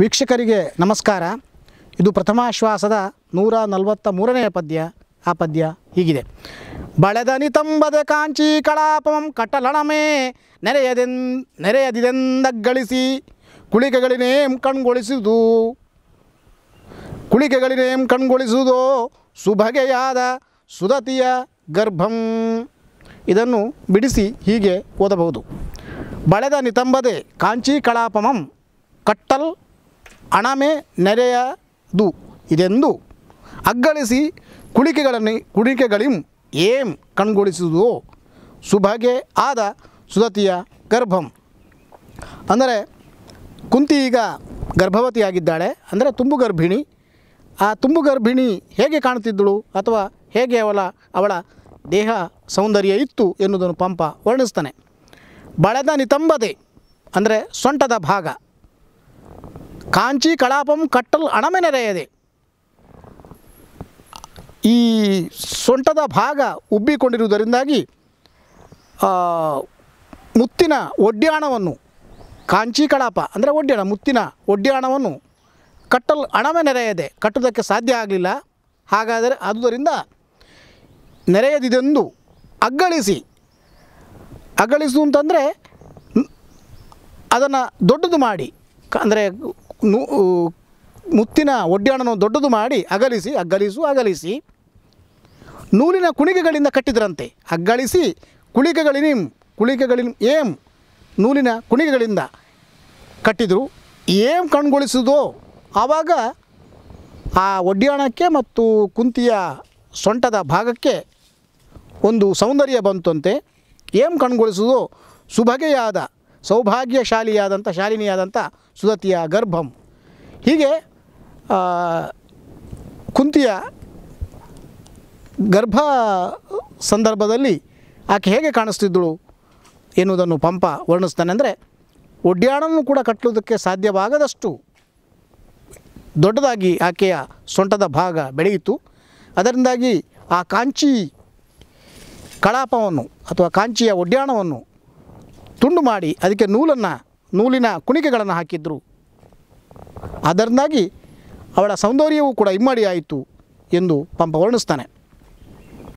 ವೀಕ್ಷಕರಿಗೆ ನಮಸ್ಕಾರ ಇದು ಪ್ರಥಮಾಶ್ವಾಸದ ನೂರ ನಲವತ್ತ ಮೂರನೆಯ ಪದ್ಯ ಆ ಪದ್ಯ ಹೀಗಿದೆ ಬಳೆದ ನಿತಂಬದ ಕಾಂಚಿ ಕಳಾಪಮಂ ಕಟಲಣಮೇ ನೆರೆಯದೆನ್ ಗಳಿಸಿ ಕುಳಿಕೆಗಳಿನೇಂ ಕಣ್ಗೊಳಿಸುವುದು ಕುಳಿಕೆಗಳಿನೇಂ ಕಣ್ಗೊಳಿಸುವುದೋ ಸುಭಗೆಯಾದ ಸುದತಿಯ ಗರ್ಭಂ ಇದನ್ನು ಬಿಡಿಸಿ ಹೀಗೆ ಓದಬಹುದು ಬಳೆದ ನಿತಂಬದೆ ಕಾಂಚಿ ಕಳಾಪಮಂ ಕಟ್ಟಲ್ ಅಣಮೆ ನೆರೆಯದು ಇದೆಂದು ಅಗ್ಗಳಿಸಿ ಕುಳಿಕೆಗಳನ್ನು ಕುಡಿಕೆಗಳಿಂ ಏಂ ಕಣ್ಗೊಳಿಸುವುದು ಸುಭಗೆ ಆದ ಸುದತಿಯ ಗರ್ಭಂ ಅಂದರೆ ಕುಂತಿ ಈಗ ಗರ್ಭವತಿಯಾಗಿದ್ದಾಳೆ ಅಂದರೆ ತುಂಬು ಗರ್ಭಿಣಿ ಆ ತುಂಬು ಗರ್ಭಿಣಿ ಹೇಗೆ ಕಾಣುತ್ತಿದ್ದಳು ಅಥವಾ ಹೇಗೆ ಅವಳ ಅವಳ ದೇಹ ಸೌಂದರ್ಯ ಇತ್ತು ಎನ್ನುವುದನ್ನು ಪಂಪ ವರ್ಣಿಸ್ತಾನೆ ಬಳದ ನಿತಂಬದೆ ಅಂದರೆ ಸೊಂಟದ ಭಾಗ ಕಳಾಪಂ ಕಟ್ಟಲು ಕಟ್ಟಲ್ ನೆರೆಯದೆ ಈ ಸೊಂಟದ ಭಾಗ ಉಬ್ಬಿಕೊಂಡಿರುವುದರಿಂದಾಗಿ ಮುತ್ತಿನ ಒಡ್ಯಾಣವನ್ನು ಕಾಂಚಿ ಕಳಾಪ ಅಂದರೆ ಒಡ್ಯಾಣ ಮುತ್ತಿನ ಒಡ್ಯಾಣವನ್ನು ಕಟ್ಟಲು ಅಣಮೆ ನೆರೆಯದೆ ಕಟ್ಟುವುದಕ್ಕೆ ಸಾಧ್ಯ ಆಗಲಿಲ್ಲ ಹಾಗಾದರೆ ಆದುದರಿಂದ ನೆರೆಯದಿದೆಂದು ಅಗ್ಗಳಿಸಿ ಅಗ್ಗಳಿಸು ಅಂತಂದರೆ ಅದನ್ನು ದೊಡ್ಡದು ಮಾಡಿ ಅಂದರೆ ಮುತ್ತಿನ ಒಡ್ಡಾಣನ ದೊಡ್ಡದು ಮಾಡಿ ಅಗಲಿಸಿ ಅಗಲಿಸು ಅಗಲಿಸಿ ನೂಲಿನ ಕುಣಿಗೆಗಳಿಂದ ಕಟ್ಟಿದ್ರಂತೆ ಅಗ್ಗಳಿಸಿ ಕುಳಿಕೆಗಳಿನಿಂ ಕುಳಿಕೆಗಳಿನ ಏಂ ನೂಲಿನ ಕುಣಿಗೆಗಳಿಂದ ಕಟ್ಟಿದರು ಏಂ ಕಣ್ಗೊಳಿಸಿದೋ ಆವಾಗ ಆ ಒಡ್ಯಾಣಕ್ಕೆ ಮತ್ತು ಕುಂತಿಯ ಸೊಂಟದ ಭಾಗಕ್ಕೆ ಒಂದು ಸೌಂದರ್ಯ ಬಂತಂತೆ ಏಂ ಕಣ್ಗೊಳಿಸುವುದು ಸುಭಗೆಯಾದ ಸೌಭಾಗ್ಯಶಾಲಿಯಾದಂಥ ಶಾಲಿನಿಯಾದಂಥ ಸುದತಿಯ ಗರ್ಭಂ ಹೀಗೆ ಕುಂತಿಯ ಗರ್ಭ ಸಂದರ್ಭದಲ್ಲಿ ಆಕೆ ಹೇಗೆ ಕಾಣಿಸ್ತಿದ್ದಳು ಎನ್ನುವುದನ್ನು ಪಂಪ ವರ್ಣಿಸ್ತಾನೆ ಅಂದರೆ ಒಡ್ಯಾಣವನ್ನು ಕೂಡ ಕಟ್ಟುವುದಕ್ಕೆ ಸಾಧ್ಯವಾಗದಷ್ಟು ದೊಡ್ಡದಾಗಿ ಆಕೆಯ ಸೊಂಟದ ಭಾಗ ಬೆಳೆಯಿತು ಅದರಿಂದಾಗಿ ಆ ಕಾಂಚಿ ಕಳಾಪವನ್ನು ಅಥವಾ ಕಾಂಚಿಯ ಒಡ್ಯಾಣವನ್ನು ತುಂಡು ಮಾಡಿ ಅದಕ್ಕೆ ನೂಲನ್ನು ನೂಲಿನ ಕುಣಿಕೆಗಳನ್ನು ಹಾಕಿದ್ದರು ಅದರಿಂದಾಗಿ ಅವಳ ಸೌಂದರ್ಯವೂ ಕೂಡ ಇಮ್ಮಡಿ ಆಯಿತು ಎಂದು ಪಂಪ ವರ್ಣಿಸ್ತಾನೆ